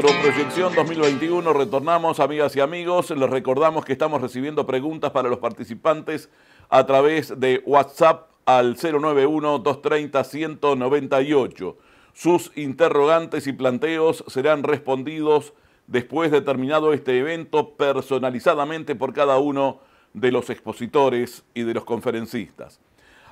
Proyección 2021, retornamos amigas y amigos. Les recordamos que estamos recibiendo preguntas para los participantes a través de WhatsApp al 091-230-198. Sus interrogantes y planteos serán respondidos después de terminado este evento personalizadamente por cada uno de los expositores y de los conferencistas.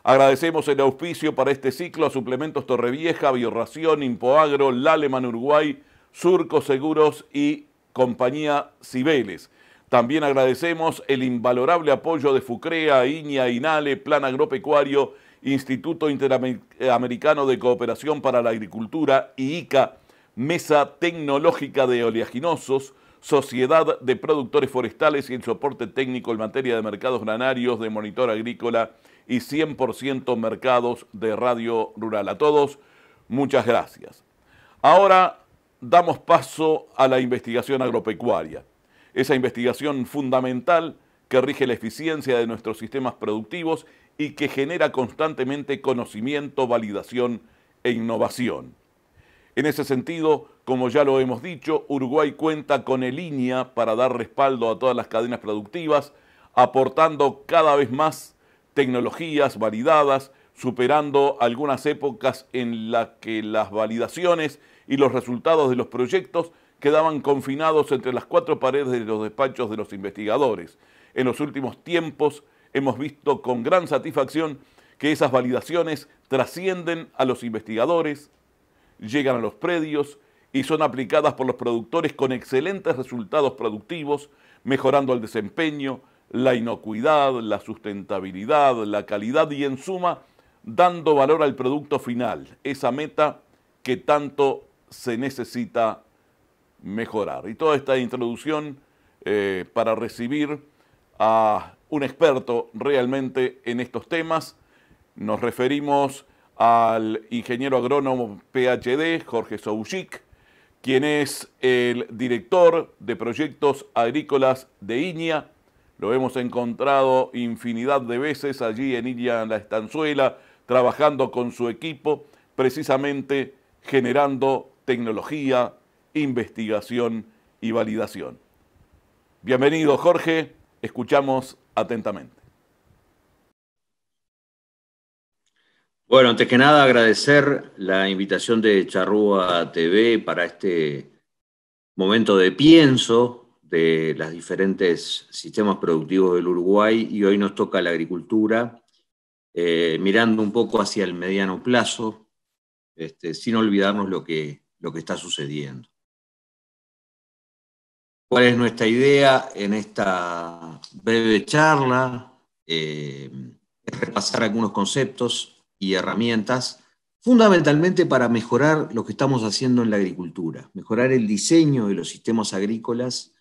Agradecemos el auspicio para este ciclo a Suplementos Torrevieja, Biorración, Impoagro, Laleman Uruguay, Surco Seguros y Compañía Cibeles. También agradecemos el invalorable apoyo de Fucrea, Iña, INALE, Plan Agropecuario, Instituto Interamericano de Cooperación para la Agricultura, y ICA, Mesa Tecnológica de Oleaginosos, Sociedad de Productores Forestales y el soporte técnico en materia de mercados granarios, de monitor agrícola y 100% mercados de radio rural. A todos, muchas gracias. Ahora damos paso a la investigación agropecuaria, esa investigación fundamental que rige la eficiencia de nuestros sistemas productivos y que genera constantemente conocimiento, validación e innovación. En ese sentido, como ya lo hemos dicho, Uruguay cuenta con el INIA para dar respaldo a todas las cadenas productivas, aportando cada vez más tecnologías validadas, superando algunas épocas en las que las validaciones y los resultados de los proyectos quedaban confinados entre las cuatro paredes de los despachos de los investigadores. En los últimos tiempos hemos visto con gran satisfacción que esas validaciones trascienden a los investigadores, llegan a los predios y son aplicadas por los productores con excelentes resultados productivos, mejorando el desempeño, la inocuidad, la sustentabilidad, la calidad y en suma, dando valor al producto final, esa meta que tanto se necesita mejorar. Y toda esta introducción eh, para recibir a un experto realmente en estos temas, nos referimos al ingeniero agrónomo PhD Jorge Souchik, quien es el director de proyectos agrícolas de Iña. Lo hemos encontrado infinidad de veces allí en Iña, en la estanzuela, trabajando con su equipo, precisamente generando tecnología, investigación y validación. Bienvenido Jorge, escuchamos atentamente. Bueno, antes que nada agradecer la invitación de Charrúa TV para este momento de pienso de los diferentes sistemas productivos del Uruguay y hoy nos toca la agricultura, eh, mirando un poco hacia el mediano plazo, este, sin olvidarnos lo que lo que está sucediendo. ¿Cuál es nuestra idea en esta breve charla? Eh, repasar algunos conceptos y herramientas, fundamentalmente para mejorar lo que estamos haciendo en la agricultura, mejorar el diseño de los sistemas agrícolas,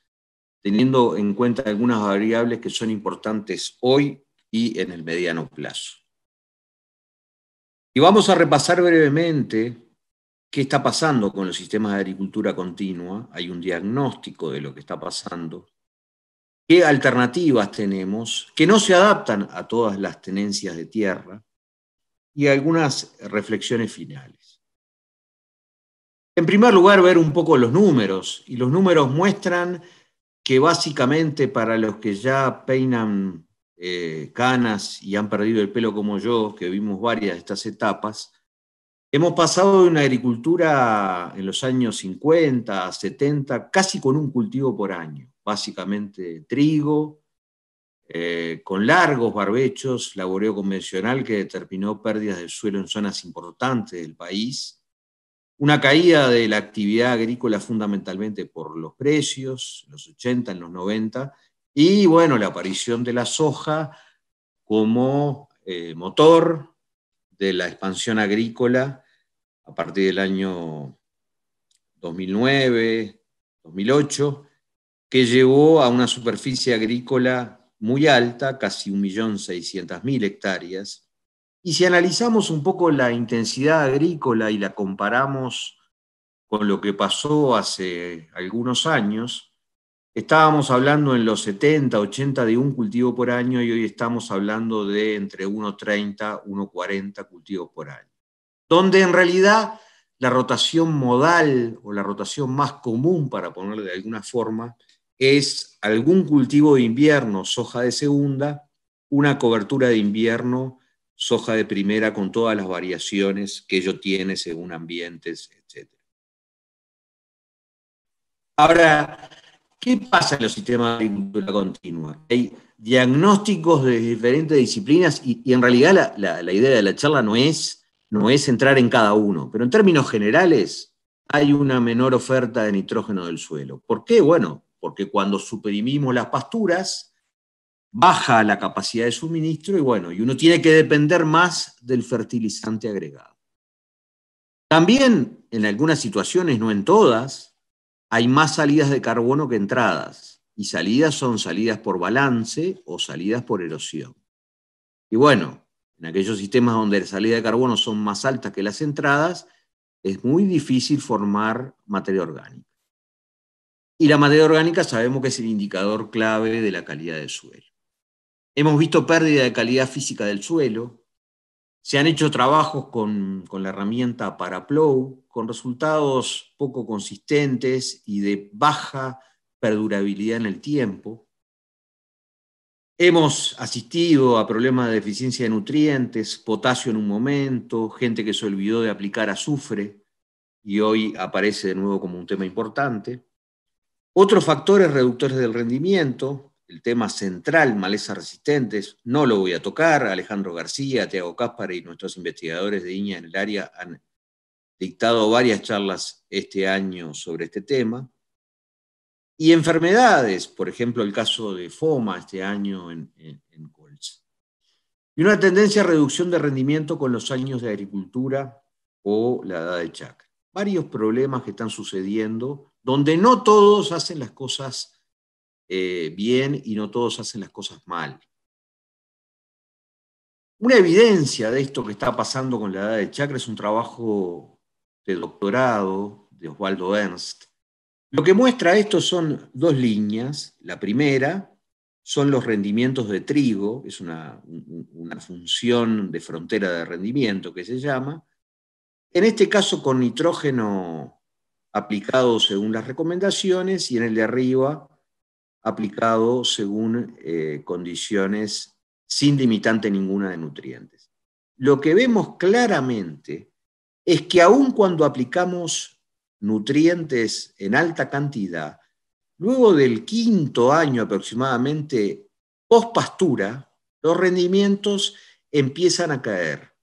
teniendo en cuenta algunas variables que son importantes hoy y en el mediano plazo. Y vamos a repasar brevemente qué está pasando con los sistemas de agricultura continua, hay un diagnóstico de lo que está pasando, qué alternativas tenemos que no se adaptan a todas las tenencias de tierra y algunas reflexiones finales. En primer lugar, ver un poco los números, y los números muestran que básicamente para los que ya peinan eh, canas y han perdido el pelo como yo, que vimos varias de estas etapas, Hemos pasado de una agricultura en los años 50, 70, casi con un cultivo por año, básicamente trigo, eh, con largos barbechos, laboreo convencional que determinó pérdidas de suelo en zonas importantes del país, una caída de la actividad agrícola fundamentalmente por los precios, en los 80, en los 90, y bueno, la aparición de la soja como eh, motor de la expansión agrícola a partir del año 2009, 2008, que llevó a una superficie agrícola muy alta, casi 1.600.000 hectáreas. Y si analizamos un poco la intensidad agrícola y la comparamos con lo que pasó hace algunos años, estábamos hablando en los 70, 80 de un cultivo por año y hoy estamos hablando de entre 1,30, 1,40 cultivos por año donde en realidad la rotación modal o la rotación más común, para ponerle de alguna forma, es algún cultivo de invierno, soja de segunda, una cobertura de invierno, soja de primera, con todas las variaciones que ello tiene según ambientes, etc. Ahora, ¿qué pasa en los sistemas de agricultura continua? Hay diagnósticos de diferentes disciplinas y, en realidad la, la idea de la charla no es no es entrar en cada uno, pero en términos generales hay una menor oferta de nitrógeno del suelo. ¿Por qué? Bueno, porque cuando suprimimos las pasturas, baja la capacidad de suministro y bueno, y uno tiene que depender más del fertilizante agregado. También en algunas situaciones, no en todas, hay más salidas de carbono que entradas, y salidas son salidas por balance o salidas por erosión. Y bueno, en aquellos sistemas donde la salida de carbono son más altas que las entradas, es muy difícil formar materia orgánica. Y la materia orgánica sabemos que es el indicador clave de la calidad del suelo. Hemos visto pérdida de calidad física del suelo, se han hecho trabajos con, con la herramienta plow con resultados poco consistentes y de baja perdurabilidad en el tiempo. Hemos asistido a problemas de deficiencia de nutrientes, potasio en un momento, gente que se olvidó de aplicar azufre y hoy aparece de nuevo como un tema importante. Otros factores reductores del rendimiento, el tema central, malezas resistentes, no lo voy a tocar. Alejandro García, Tiago Cáspar y nuestros investigadores de IñA en el área han dictado varias charlas este año sobre este tema. Y enfermedades, por ejemplo, el caso de FOMA este año en, en, Y una tendencia a reducción de rendimiento con los años de agricultura o la edad de chacra. Varios problemas que están sucediendo, donde no todos hacen las cosas eh, bien y no todos hacen las cosas mal. Una evidencia de esto que está pasando con la edad de chacra es un trabajo de doctorado de Oswaldo Ernst, lo que muestra esto son dos líneas. La primera son los rendimientos de trigo, es una, función de frontera de rendimiento que se llama, en este caso con nitrógeno aplicado según las recomendaciones y en el de arriba aplicado según eh, condiciones sin limitante ninguna de nutrientes. Lo que vemos claramente es que aun cuando aplicamos nutrientes en alta cantidad, luego del quinto año aproximadamente post pastura, los rendimientos empiezan a caer.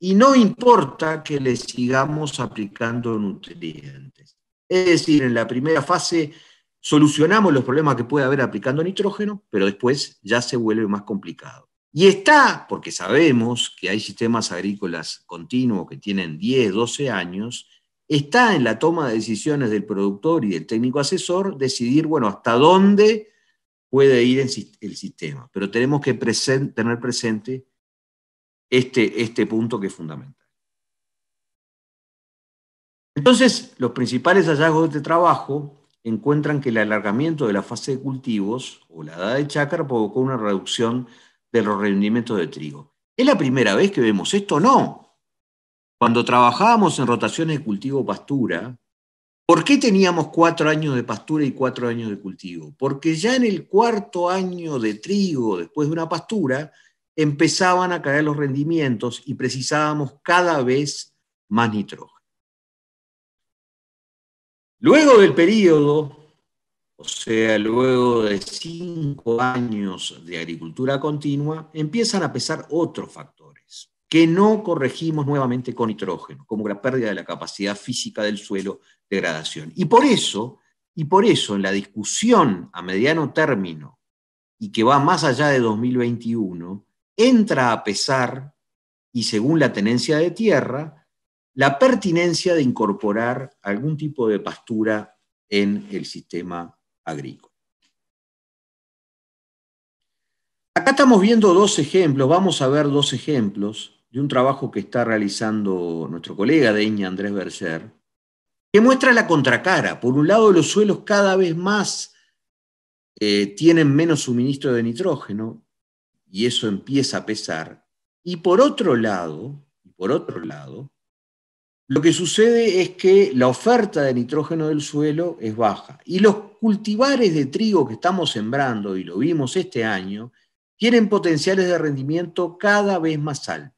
Y no importa que le sigamos aplicando nutrientes. Es decir, en la primera fase solucionamos los problemas que puede haber aplicando nitrógeno, pero después ya se vuelve más complicado. Y está, porque sabemos que hay sistemas agrícolas continuos que tienen 10, 12 años, está en la toma de decisiones del productor y del técnico asesor decidir, bueno, hasta dónde puede ir el sistema. Pero tenemos que tener presente este, este punto que es fundamental. Entonces, los principales hallazgos de este trabajo encuentran que el alargamiento de la fase de cultivos o la edad de chácara provocó una reducción de los rendimientos de trigo. ¿Es la primera vez que vemos esto? No cuando trabajábamos en rotaciones de cultivo-pastura, ¿por qué teníamos cuatro años de pastura y cuatro años de cultivo? Porque ya en el cuarto año de trigo, después de una pastura, empezaban a caer los rendimientos y precisábamos cada vez más nitrógeno. Luego del periodo, o sea, luego de cinco años de agricultura continua, empiezan a pesar otros factores que no corregimos nuevamente con nitrógeno, como la pérdida de la capacidad física del suelo degradación. Y por eso, y por eso en la discusión a mediano término y que va más allá de 2021, entra a pesar, y según la tenencia de tierra, la pertinencia de incorporar algún tipo de pastura en el sistema agrícola. Acá estamos viendo dos ejemplos, vamos a ver dos ejemplos de un trabajo que está realizando nuestro colega de Iña, Andrés Bercer, que muestra la contracara. Por un lado, los suelos cada vez más eh, tienen menos suministro de nitrógeno y eso empieza a pesar. Y por otro lado, por otro lado, lo que sucede es que la oferta de nitrógeno del suelo es baja y los cultivares de trigo que estamos sembrando, y lo vimos este año, tienen potenciales de rendimiento cada vez más altos.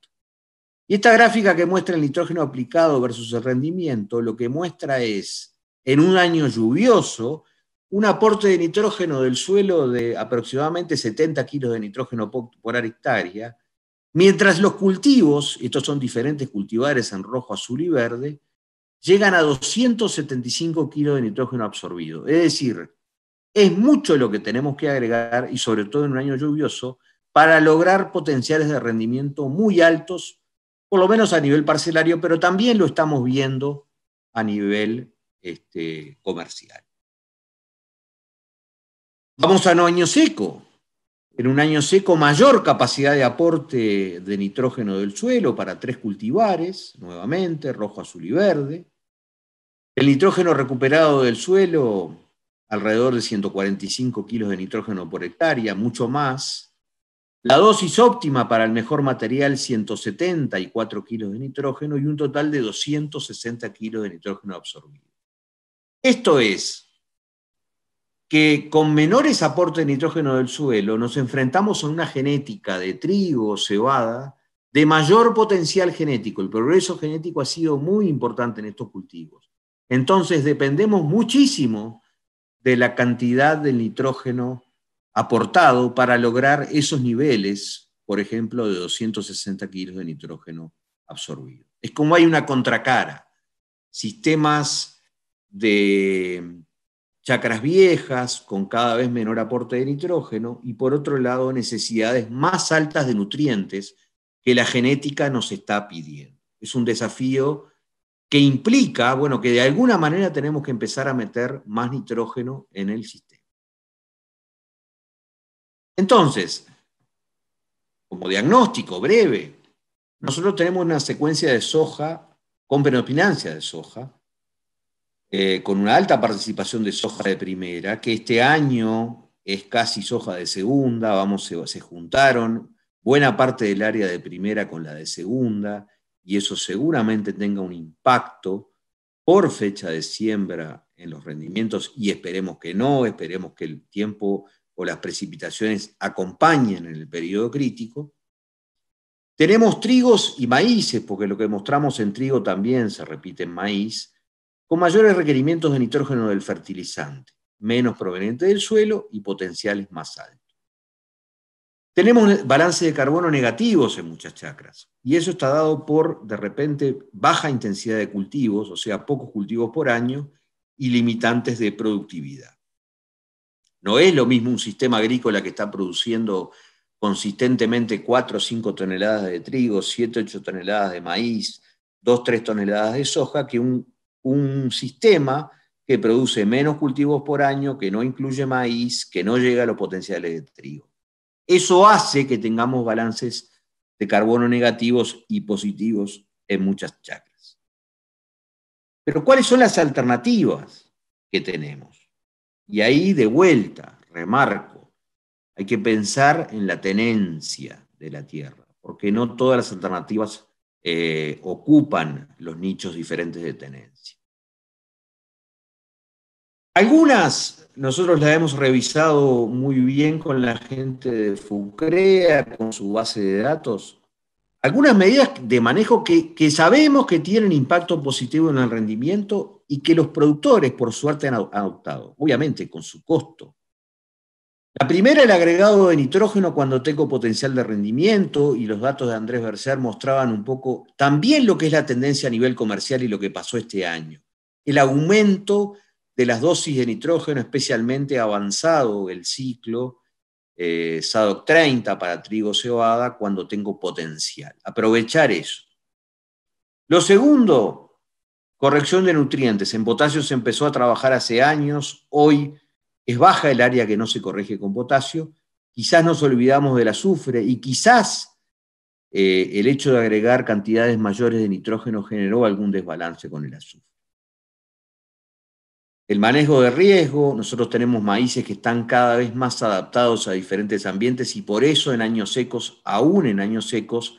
Y esta gráfica que muestra el nitrógeno aplicado versus el rendimiento, lo que muestra es, en un año lluvioso, un aporte de nitrógeno del suelo de aproximadamente 70 kilos de nitrógeno por hectárea, mientras los cultivos, estos son diferentes cultivares en rojo, azul y verde, llegan a 275 kilos de nitrógeno absorbido. Es decir, es mucho lo que tenemos que agregar, y sobre todo en un año lluvioso, para lograr potenciales de rendimiento muy altos por lo menos a nivel parcelario, pero también lo estamos viendo a nivel este, comercial. Vamos a un año seco. En un año seco, mayor capacidad de aporte de nitrógeno del suelo para tres cultivares, nuevamente, rojo, azul y verde. El nitrógeno recuperado del suelo, alrededor de 145 kilos de nitrógeno por hectárea, mucho más la dosis óptima para el mejor material, 174 kilos de nitrógeno y un total de 260 kilos de nitrógeno absorbido. Esto es que con menores aportes de nitrógeno del suelo nos enfrentamos a una genética de trigo o cebada de mayor potencial genético. El progreso genético ha sido muy importante en estos cultivos. Entonces dependemos muchísimo de la cantidad de nitrógeno aportado para lograr esos niveles, por ejemplo, de 260 kilos de nitrógeno absorbido. Es como hay una contracara. Sistemas de chacras viejas con cada vez menor aporte de nitrógeno y por otro lado necesidades más altas de nutrientes que la genética nos está pidiendo. Es un desafío que implica, bueno, que de alguna manera tenemos que empezar a meter más nitrógeno en el sistema. Entonces, como diagnóstico breve, nosotros tenemos una secuencia de soja con penopinancia de soja, eh, con una alta participación de soja de primera, que este año es casi soja de segunda, vamos, se juntaron buena parte del área de primera con la de segunda, y eso seguramente tenga un impacto por fecha de siembra en los rendimientos, y esperemos que no, esperemos que el tiempo o las precipitaciones acompañan en el periodo crítico. Tenemos trigos y maíces, porque lo que mostramos en trigo también se repite en maíz, con mayores requerimientos de nitrógeno del fertilizante, menos proveniente del suelo y potenciales más altos. Tenemos balance de carbono negativos en muchas chacras, y eso está dado por, de repente, baja intensidad de cultivos, o sea, pocos cultivos por año, y limitantes de productividad. No es lo mismo un sistema agrícola que está produciendo consistentemente 4 o 5 toneladas de trigo, 7 o 8 toneladas de maíz, 2 o 3 toneladas de soja, que un, un sistema que produce menos cultivos por año, que no incluye maíz, que no llega a los potenciales de trigo. Eso hace que tengamos balances de carbono negativos y positivos en muchas chacras. Pero ¿cuáles son las alternativas que tenemos? Y ahí de vuelta, remarco, hay que pensar en la tenencia de la tierra, porque no todas las alternativas eh, ocupan los nichos diferentes de tenencia. Algunas nosotros las hemos revisado muy bien con la gente de FUCREA, con su base de datos, algunas medidas de manejo que, sabemos que tienen impacto positivo en el rendimiento y que los productores, por suerte, han adoptado, obviamente con su costo. La primera, el agregado de nitrógeno cuando tengo potencial de rendimiento, y los datos de Andrés Bercer mostraban un poco también lo que es la tendencia a nivel comercial y lo que pasó este año. El aumento de las dosis de nitrógeno, especialmente avanzado el ciclo, eh, SADOC 30 para trigo cebada cuando tengo potencial. Aprovechar eso. Lo segundo, corrección de nutrientes. En potasio se empezó a trabajar hace años, hoy es baja el área que no se corrige con potasio. Quizás nos olvidamos del azufre y quizás eh, el hecho de agregar cantidades mayores de nitrógeno generó algún desbalance con el azufre. El manejo de riesgo, nosotros tenemos maíces que están cada vez más adaptados a diferentes ambientes y por eso en años secos, aún en años secos,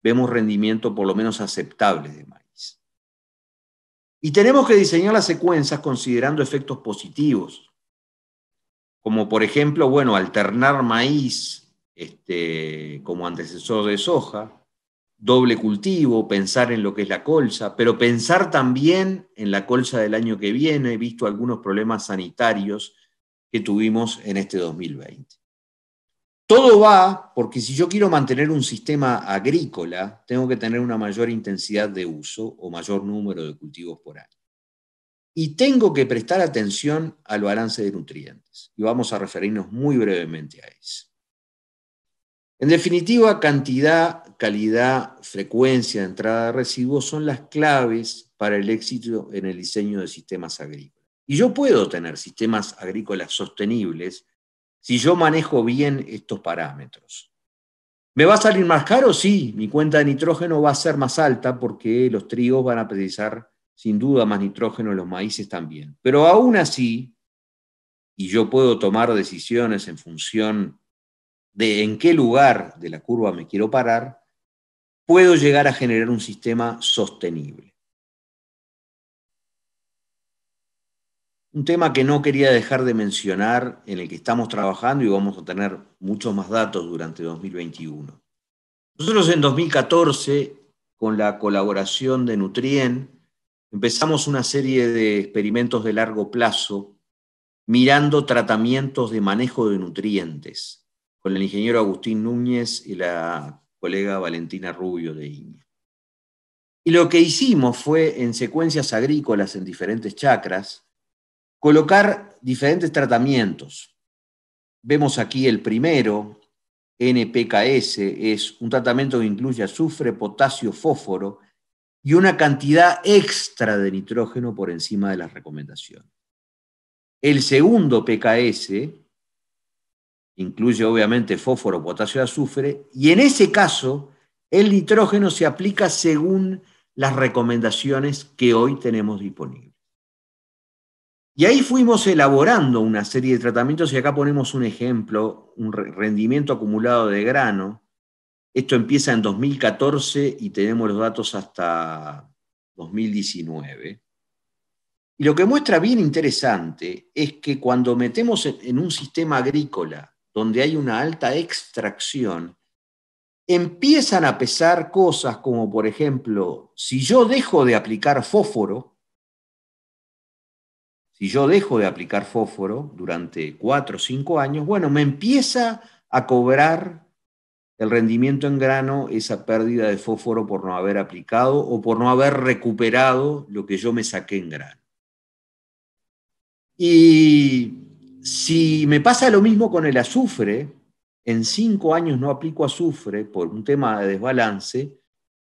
vemos rendimiento por lo menos aceptable de maíz. Y tenemos que diseñar las secuencias considerando efectos positivos, como por ejemplo, bueno, alternar maíz este, como antecesor de soja, doble cultivo, pensar en lo que es la colza, pero pensar también en la colza del año que viene, He visto algunos problemas sanitarios que tuvimos en este 2020. Todo va porque si yo quiero mantener un sistema agrícola, tengo que tener una mayor intensidad de uso o mayor número de cultivos por año. Y tengo que prestar atención al balance de nutrientes. Y vamos a referirnos muy brevemente a eso. En definitiva, cantidad, calidad, frecuencia de entrada de residuos son las claves para el éxito en el diseño de sistemas agrícolas. Y yo puedo tener sistemas agrícolas sostenibles si yo manejo bien estos parámetros. ¿Me va a salir más caro? Sí, mi cuenta de nitrógeno va a ser más alta porque los trigos van a precisar sin duda más nitrógeno, los maíces también. Pero aún así, y yo puedo tomar decisiones en función de en qué lugar de la curva me quiero parar, puedo llegar a generar un sistema sostenible. Un tema que no quería dejar de mencionar, en el que estamos trabajando y vamos a tener muchos más datos durante 2021. Nosotros en 2014, con la colaboración de Nutrien, empezamos una serie de experimentos de largo plazo mirando tratamientos de manejo de nutrientes con el ingeniero Agustín Núñez y la colega Valentina Rubio de Iña. Y lo que hicimos fue, en secuencias agrícolas en diferentes chacras, colocar diferentes tratamientos. Vemos aquí el primero, NPKS, es un tratamiento que incluye azufre, potasio, fósforo y una cantidad extra de nitrógeno por encima de las recomendaciones. El segundo PKS incluye obviamente fósforo, potasio y azufre, y en ese caso el nitrógeno se aplica según las recomendaciones que hoy tenemos disponibles. Y ahí fuimos elaborando una serie de tratamientos y acá ponemos un ejemplo, un rendimiento acumulado de grano. Esto empieza en 2014 y tenemos los datos hasta 2019. Y lo que muestra bien interesante es que cuando metemos en un sistema agrícola donde hay una alta extracción, empiezan a pesar cosas como, por ejemplo, si yo dejo de aplicar fósforo, si yo dejo de aplicar fósforo durante cuatro o cinco años, bueno, me empieza a cobrar el rendimiento en grano esa pérdida de fósforo por no haber aplicado o por no haber recuperado lo que yo me saqué en grano. Y si me pasa lo mismo con el azufre, en cinco años no aplico azufre por un tema de desbalance,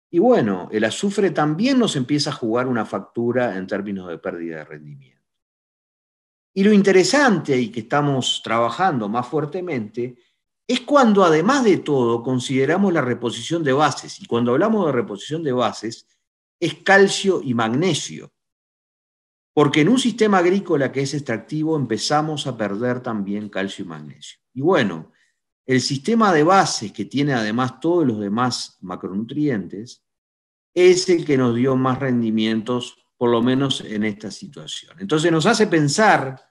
y bueno, el azufre también nos empieza a jugar una factura en términos de pérdida de rendimiento. Y lo interesante y que estamos trabajando más fuertemente es cuando además de todo consideramos la reposición de bases. Y cuando hablamos de reposición de bases, es calcio y magnesio. Porque en un sistema agrícola que es extractivo empezamos a perder también calcio y magnesio. Y bueno, el sistema de bases que tiene además todos los demás macronutrientes es el que nos dio más rendimientos, por lo menos en esta situación. Entonces nos hace pensar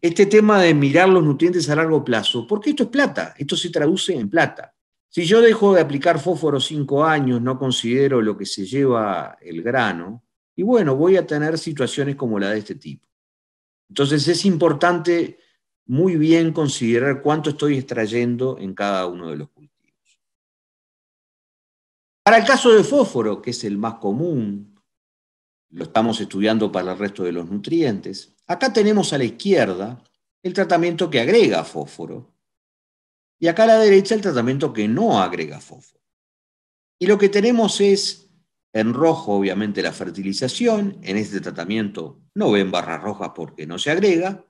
este tema de mirar los nutrientes a largo plazo, porque esto es plata, esto se traduce en plata. Si yo dejo de aplicar fósforo cinco años, no considero lo que se lleva el grano, y bueno, voy a tener situaciones como la de este tipo. Entonces es importante muy bien considerar cuánto estoy extrayendo en cada uno de los cultivos. Para el caso de fósforo, que es el más común, lo estamos estudiando para el resto de los nutrientes, acá tenemos a la izquierda el tratamiento que agrega fósforo y acá a la derecha el tratamiento que no agrega fósforo. Y lo que tenemos es en rojo, obviamente, la fertilización. En este tratamiento no ven barras rojas porque no se agrega.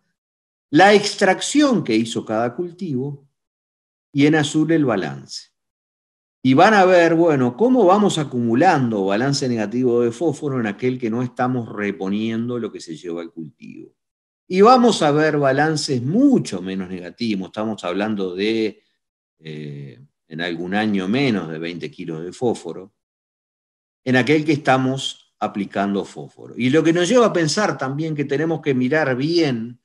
La extracción que hizo cada cultivo. Y en azul el balance. Y van a ver, bueno, cómo vamos acumulando balance negativo de fósforo en aquel que no estamos reponiendo lo que se lleva al cultivo. Y vamos a ver balances mucho menos negativos. Estamos hablando de, eh, en algún año, menos de 20 kilos de fósforo en aquel que estamos aplicando fósforo. Y lo que nos lleva a pensar también que tenemos que mirar bien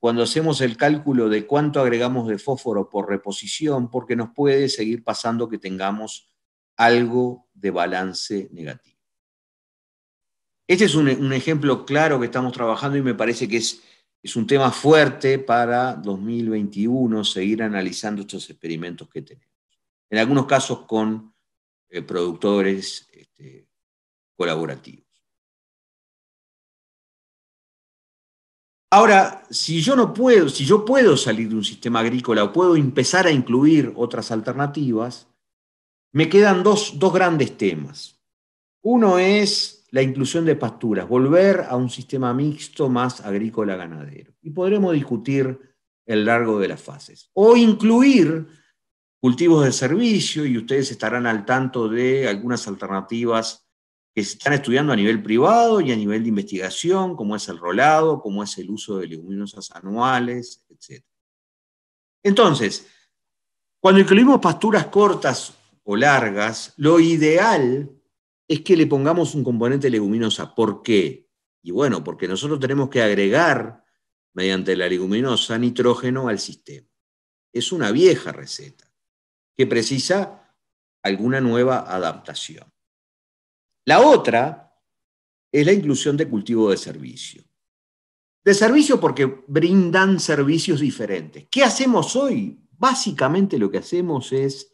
cuando hacemos el cálculo de cuánto agregamos de fósforo por reposición, porque nos puede seguir pasando que tengamos algo de balance negativo. Este es un, ejemplo claro que estamos trabajando y me parece que es, es un tema fuerte para 2021 seguir analizando estos experimentos que tenemos. En algunos casos con eh, productores este, colaborativos. Ahora, si yo no puedo, si yo puedo salir de un sistema agrícola o puedo empezar a incluir otras alternativas, me quedan dos, dos grandes temas. Uno es la inclusión de pasturas, volver a un sistema mixto más agrícola-ganadero. Y podremos discutir el largo de las fases. O incluir cultivos de servicio y ustedes estarán al tanto de algunas alternativas que se están estudiando a nivel privado y a nivel de investigación, como es el rolado, como es el uso de leguminosas anuales, etc. Entonces, cuando incluimos pasturas cortas o largas, lo ideal es que le pongamos un componente leguminosa. ¿Por qué? Y bueno, porque nosotros tenemos que agregar mediante la leguminosa nitrógeno al sistema. Es una vieja receta que precisa alguna nueva adaptación. La otra es la inclusión de cultivo de servicio. De servicio porque brindan servicios diferentes. ¿Qué hacemos hoy? Básicamente lo que hacemos es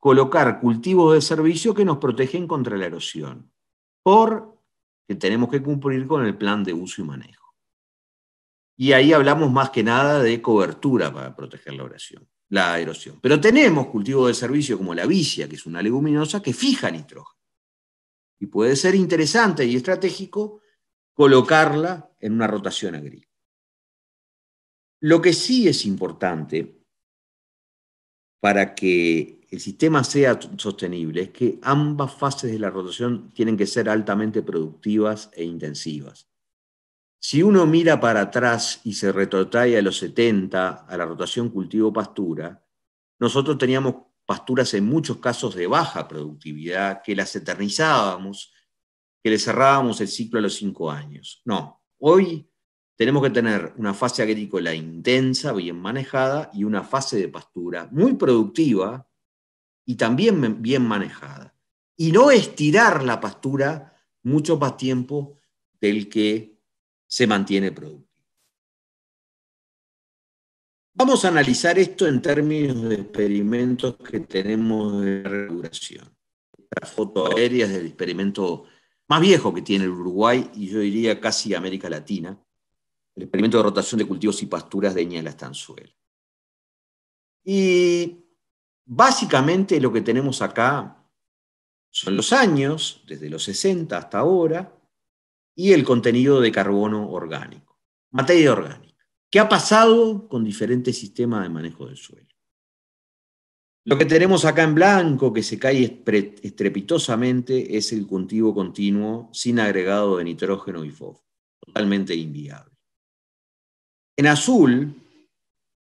colocar cultivos de servicio que nos protegen contra la erosión, porque tenemos que cumplir con el plan de uso y manejo. Y ahí hablamos más que nada de cobertura para proteger la oración la erosión. Pero tenemos cultivos de servicio como la vicia, que es una leguminosa, que fija nitrógeno. Y puede ser interesante y estratégico colocarla en una rotación agrícola. Lo que sí es importante para que el sistema sea sostenible es que ambas fases de la rotación tienen que ser altamente productivas e intensivas. Si uno mira para atrás y se retrotrae a los 70, a la rotación cultivo-pastura, nosotros teníamos pasturas en muchos casos de baja productividad, que las eternizábamos, que le cerrábamos el ciclo a los cinco años. No, hoy tenemos que tener una fase agrícola intensa, bien manejada, y una fase de pastura muy productiva y también bien manejada. Y no estirar la pastura mucho más tiempo del que se mantiene productivo. Vamos a analizar esto en términos de experimentos que tenemos de regulación. Las fotos aéreas del experimento más viejo que tiene el Uruguay y yo diría casi América Latina, el experimento de rotación de cultivos y pasturas de ñela Y básicamente lo que tenemos acá son los años, desde los 60 hasta ahora, y el contenido de carbono orgánico, materia orgánica. ¿Qué ha pasado con diferentes sistemas de manejo del suelo? Lo que tenemos acá en blanco, que se cae estrepitosamente, es el cultivo continuo sin agregado de nitrógeno y fósforo, totalmente inviable. En azul,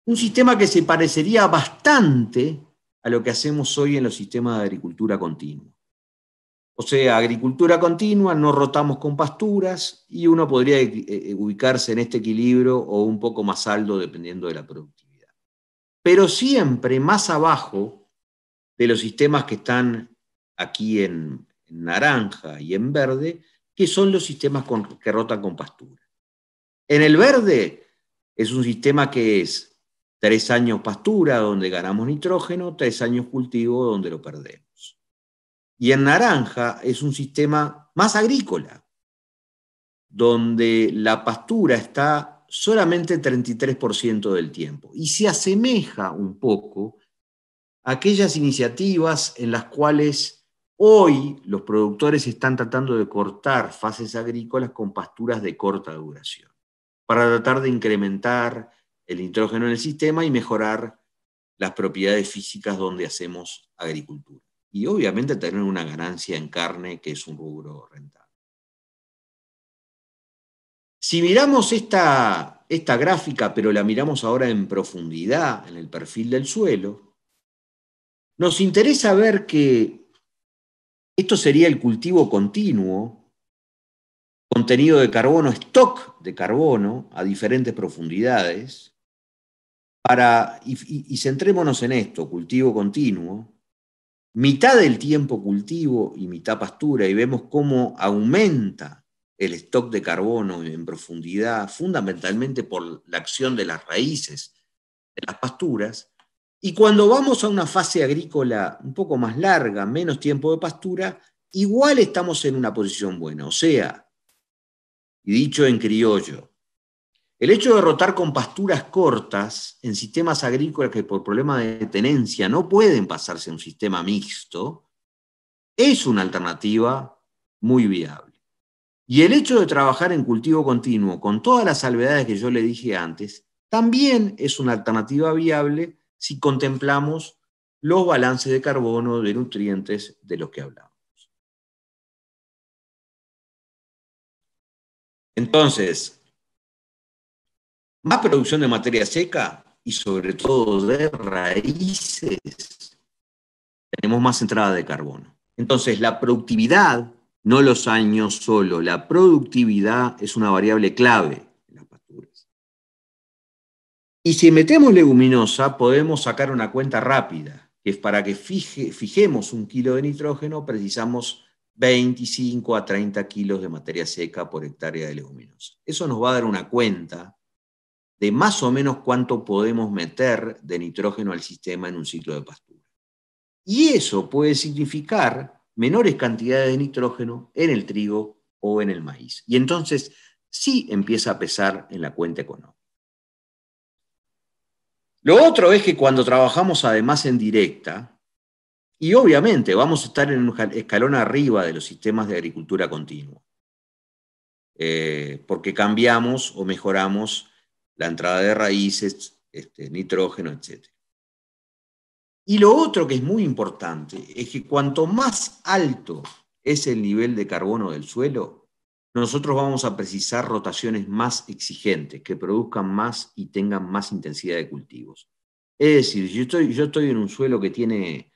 un sistema que se parecería bastante a lo que hacemos hoy en los sistemas de agricultura continua. O sea, agricultura continua, no rotamos con pasturas y uno podría eh, eh, ubicarse en este equilibrio o un poco más alto dependiendo de la productividad. Pero siempre más abajo de los sistemas que están aquí en, naranja y en verde, que son los sistemas que rotan con pastura. En el verde es un sistema que es tres años pastura donde ganamos nitrógeno, tres años cultivo donde lo perdemos. Y en naranja es un sistema más agrícola, donde la pastura está solamente 33% del tiempo y se asemeja un poco a aquellas iniciativas en las cuales hoy los productores están tratando de cortar fases agrícolas con pasturas de corta duración, para tratar de incrementar el nitrógeno en el sistema y mejorar las propiedades físicas donde hacemos agricultura y obviamente tener una ganancia en carne, que es un rubro rentable. Si miramos esta, gráfica, pero la miramos ahora en profundidad, en el perfil del suelo, nos interesa ver que esto sería el cultivo continuo, contenido de carbono, stock de carbono a diferentes profundidades. Para, y, y centrémonos en esto, cultivo continuo, mitad del tiempo cultivo y mitad pastura y vemos cómo aumenta el stock de carbono en profundidad, fundamentalmente por la acción de las raíces de las pasturas, y cuando vamos a una fase agrícola un poco más larga, menos tiempo de pastura, igual estamos en una posición buena. O sea, y dicho en criollo, el hecho de rotar con pasturas cortas en sistemas agrícolas que por problema de tenencia no pueden pasarse a un sistema mixto es una alternativa muy viable. Y el hecho de trabajar en cultivo continuo con todas las salvedades que yo le dije antes también es una alternativa viable si contemplamos los balances de carbono, de nutrientes de los que hablamos. Entonces, más producción de materia seca y sobre todo de raíces, tenemos más entrada de carbono. Entonces, la productividad, no los años solo, la productividad es una variable clave en las pasturas. Y si metemos leguminosa, podemos sacar una cuenta rápida, que es para que fijemos un kilo de nitrógeno, precisamos 25 a 30 kilos de materia seca por hectárea de leguminosa. Eso nos va a dar una cuenta de más o menos cuánto podemos meter de nitrógeno al sistema en un ciclo de pastura. Y eso puede significar menores cantidades de nitrógeno en el trigo o en el maíz. Y entonces sí empieza a pesar en la cuenta económica. Lo otro es que cuando trabajamos además en directa, y obviamente vamos a estar en un escalón arriba de los sistemas de agricultura continua, eh, porque cambiamos o mejoramos la entrada de raíces, este, nitrógeno, etc. Y lo otro que es muy importante es que cuanto más alto es el nivel de carbono del suelo, nosotros vamos a precisar rotaciones más exigentes, que produzcan más y tengan más intensidad de cultivos. Es decir, yo estoy, yo estoy en un suelo que tiene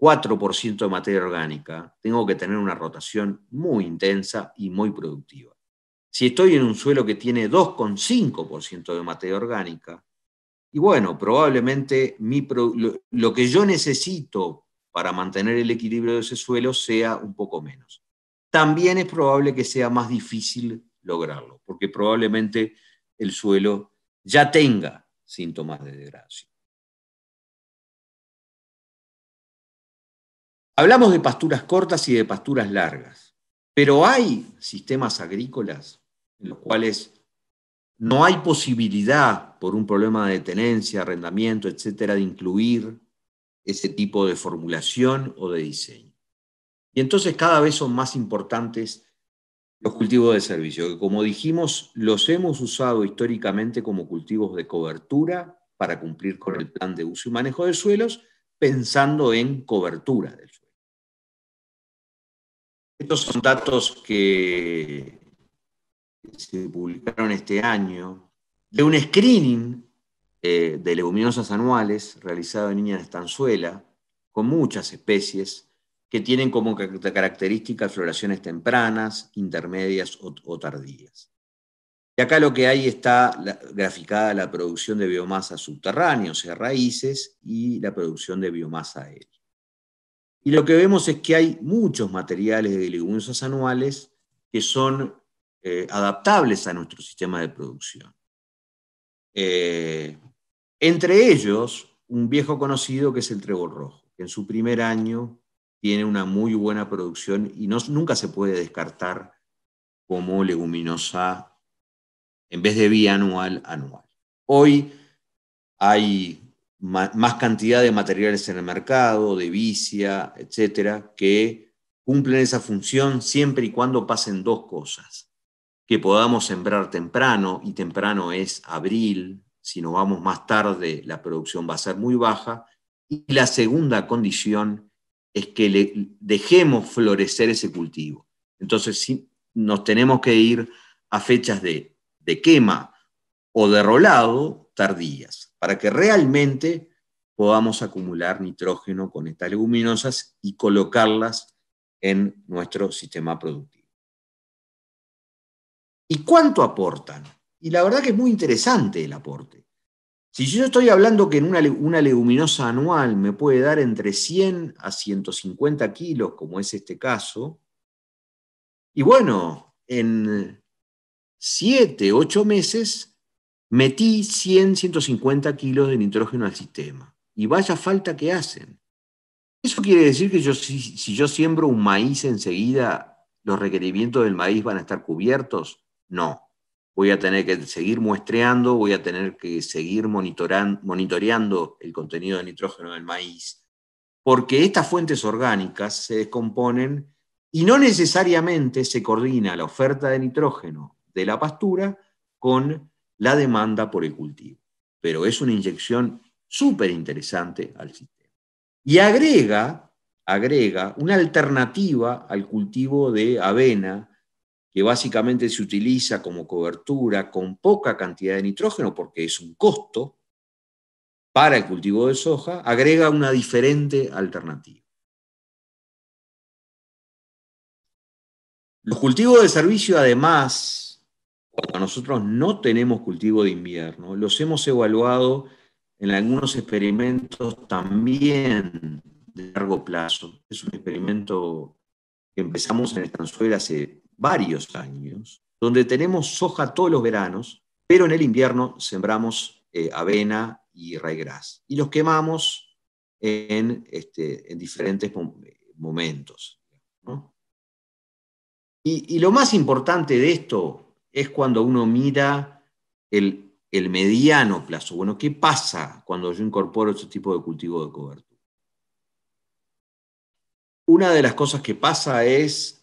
4% de materia orgánica, tengo que tener una rotación muy intensa y muy productiva. Si estoy en un suelo que tiene 2,5% de materia orgánica, y bueno, probablemente lo, lo que yo necesito para mantener el equilibrio de ese suelo sea un poco menos. También es probable que sea más difícil lograrlo, porque probablemente el suelo ya tenga síntomas de degradación. Hablamos de pasturas cortas y de pasturas largas, pero hay sistemas agrícolas en los cuales no hay posibilidad, por un problema de tenencia, arrendamiento, etcétera, de incluir ese tipo de formulación o de diseño. Y entonces cada vez son más importantes los cultivos de servicio, que como dijimos, los hemos usado históricamente como cultivos de cobertura para cumplir con el plan de uso y manejo de suelos, pensando en cobertura del suelo. Estos son datos que se publicaron este año, de un screening eh, de leguminosas anuales realizado en Niña de Estanzuela, con muchas especies que tienen como características floraciones tempranas, intermedias o, tardías. Y acá lo que hay está graficada la producción de biomasa subterránea, o sea, raíces, y la producción de biomasa aérea. Y lo que vemos es que hay muchos materiales de leguminosas anuales que son eh, adaptables a nuestro sistema de producción. Eh, entre ellos, un viejo conocido que es el trebol rojo, que en su primer año tiene una muy buena producción y nunca se puede descartar como leguminosa en vez de bianual, anual. Hoy hay más cantidad de materiales en el mercado, de vicia, etcétera, que cumplen esa función siempre y cuando pasen dos cosas que podamos sembrar temprano, y temprano es abril, si nos vamos más tarde la producción va a ser muy baja, y la segunda condición es que le dejemos florecer ese cultivo. Entonces si nos tenemos que ir a fechas de, de quema o de rolado tardías, para que realmente podamos acumular nitrógeno con estas leguminosas y colocarlas en nuestro sistema productivo y cuánto aportan. Y la verdad que es muy interesante el aporte. Si yo estoy hablando que en una, leguminosa anual me puede dar entre 100 a 150 kilos, como es este caso, y bueno, en 7, 8 meses metí 100, 150 kilos de nitrógeno al sistema. Y vaya falta que hacen. Eso quiere decir que yo, si yo siembro un maíz enseguida, los requerimientos del maíz van a estar cubiertos. No, voy a tener que seguir muestreando, voy a tener que seguir monitoreando el contenido de nitrógeno del maíz, porque estas fuentes orgánicas se descomponen y no necesariamente se coordina la oferta de nitrógeno de la pastura con la demanda por el cultivo. Pero es una inyección súper interesante al sistema. Y agrega, agrega una alternativa al cultivo de avena, que básicamente se utiliza como cobertura con poca cantidad de nitrógeno, porque es un costo para el cultivo de soja, agrega una diferente alternativa. Los cultivos de servicio, además, cuando nosotros no tenemos cultivo de invierno, los hemos evaluado en algunos experimentos también de largo plazo. Es un experimento que empezamos en Estanzuela hace varios años, donde tenemos soja todos los veranos, pero en el invierno sembramos eh, avena y gras y los quemamos en, este, diferentes momentos. Y, lo más importante de esto es cuando uno mira el, el mediano plazo. Bueno, ¿qué pasa cuando yo incorporo este tipo de cultivo de cobertura? Una de las cosas que pasa es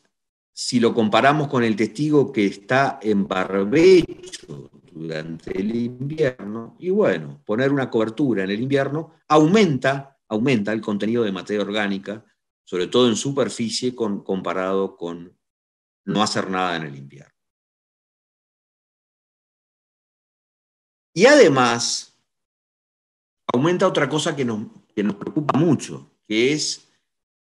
si lo comparamos con el testigo que está en barbecho durante el invierno, y bueno, poner una cobertura en el invierno aumenta, aumenta el contenido de materia orgánica, sobre todo en superficie, comparado con no hacer nada en el invierno. Y además, aumenta otra cosa que nos, que nos preocupa mucho, que es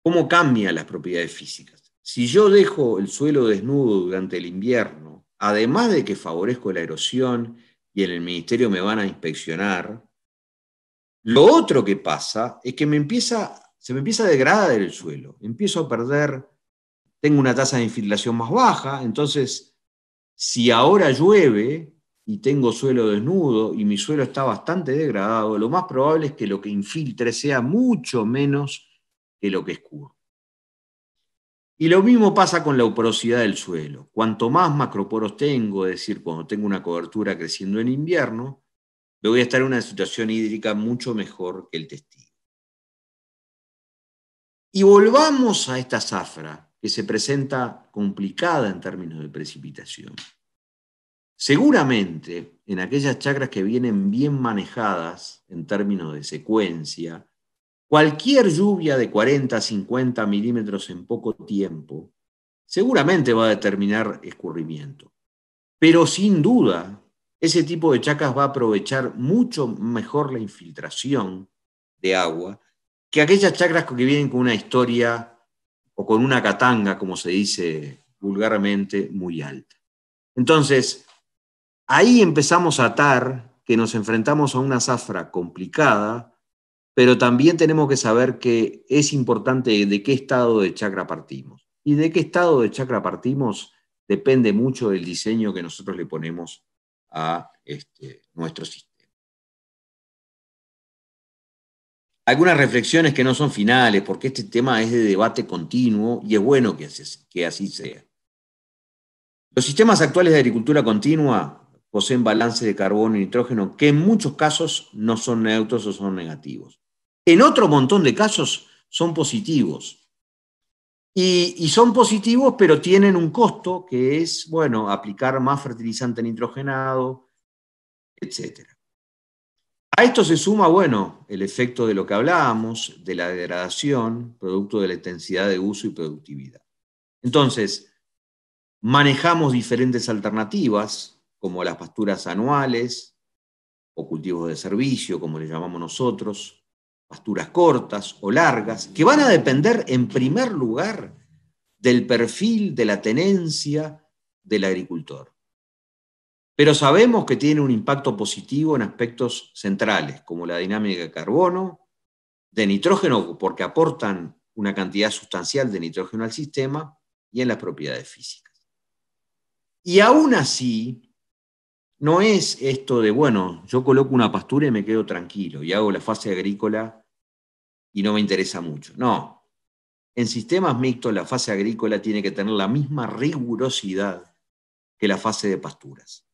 cómo cambian las propiedades físicas. Si yo dejo el suelo desnudo durante el invierno, además de que favorezco la erosión y en el ministerio me van a inspeccionar, lo otro que pasa es que empieza, se me empieza a degradar el suelo, empiezo a perder, tengo una tasa de infiltración más baja, entonces si ahora llueve y tengo suelo desnudo y mi suelo está bastante degradado, lo más probable es que lo que infiltre sea mucho menos que lo que escurre. Y lo mismo pasa con la porosidad del suelo. Cuanto más macroporos tengo, es decir, cuando tengo una cobertura creciendo en invierno, me voy a estar en una situación hídrica mucho mejor que el testigo. Y volvamos a esta zafra, que se presenta complicada en términos de precipitación. Seguramente en aquellas chacras que vienen bien manejadas en términos de secuencia, cualquier lluvia de 40 50 milímetros en poco tiempo seguramente va a determinar escurrimiento. Pero sin duda, ese tipo de chacas va a aprovechar mucho mejor la infiltración de agua que aquellas chacras que vienen con una historia o con una catanga, como se dice vulgarmente, muy alta. Entonces, ahí empezamos a atar que nos enfrentamos a una zafra complicada pero también tenemos que saber que es importante de qué estado de chakra partimos. Y de qué estado de chakra partimos depende mucho del diseño que nosotros le ponemos a este, nuestro sistema. Algunas reflexiones que no son finales, porque este tema es de debate continuo y es bueno que, que así sea. Los sistemas actuales de agricultura continua poseen balance de carbono y nitrógeno que en muchos casos no son neutros o son negativos. En otro montón de casos son positivos. Y, son positivos, pero tienen un costo que es, bueno, aplicar más fertilizante nitrogenado, etc. A esto se suma, bueno, el efecto de lo que hablábamos, de la degradación, producto de la intensidad de uso y productividad. Entonces, manejamos diferentes alternativas, como las pasturas anuales o cultivos de servicio, como le llamamos nosotros, pasturas cortas o largas, que van a depender en primer lugar del perfil, de la tenencia del agricultor. Pero sabemos que tiene un impacto positivo en aspectos centrales, como la dinámica de carbono, de nitrógeno, porque aportan una cantidad sustancial de nitrógeno al sistema, y en las propiedades físicas. Y aún así, no es esto de, bueno, yo coloco una pastura y me quedo tranquilo y hago la fase agrícola y no me interesa mucho. No. En sistemas mixtos la fase agrícola tiene que tener la misma rigurosidad que la fase de pasturas.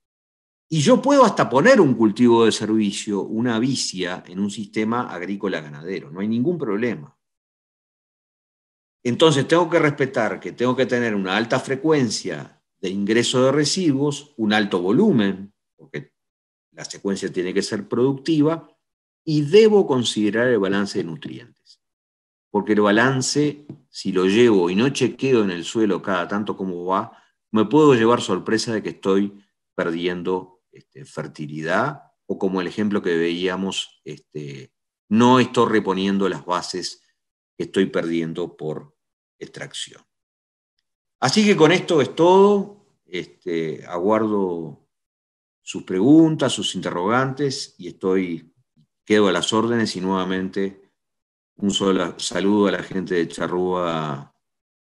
Y yo puedo hasta poner un cultivo de servicio, una vicia, en un sistema agrícola ganadero. No hay ningún problema. Entonces tengo que respetar que tengo que tener una alta frecuencia de ingreso de residuos, un alto volumen, porque la secuencia tiene que ser productiva, y debo considerar el balance de nutrientes. Porque el balance, si lo llevo y no chequeo en el suelo cada tanto como va, me puedo llevar sorpresa de que estoy perdiendo este, fertilidad o como el ejemplo que veíamos, este, no estoy reponiendo las bases que estoy perdiendo por extracción. Así que con esto es todo. Este, aguardo sus preguntas, sus interrogantes y estoy, quedo a las órdenes y nuevamente un solo saludo a la gente de Charrúa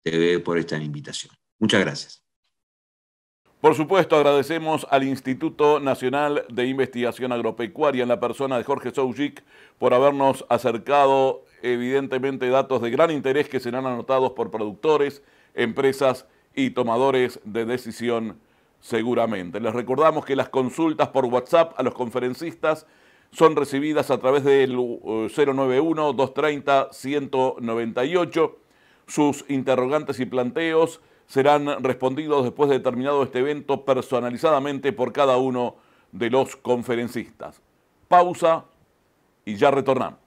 TV por esta invitación. Muchas gracias. Por supuesto, agradecemos al Instituto Nacional de Investigación Agropecuaria en la persona de Jorge Soujic por habernos acercado evidentemente datos de gran interés que serán anotados por productores, empresas y tomadores de decisión seguramente. Les recordamos que las consultas por WhatsApp a los conferencistas son recibidas a través del 091-230-198. Uh, Sus interrogantes y planteos serán respondidos después de terminado este evento personalizadamente por cada uno de los conferencistas. Pausa y ya retornamos.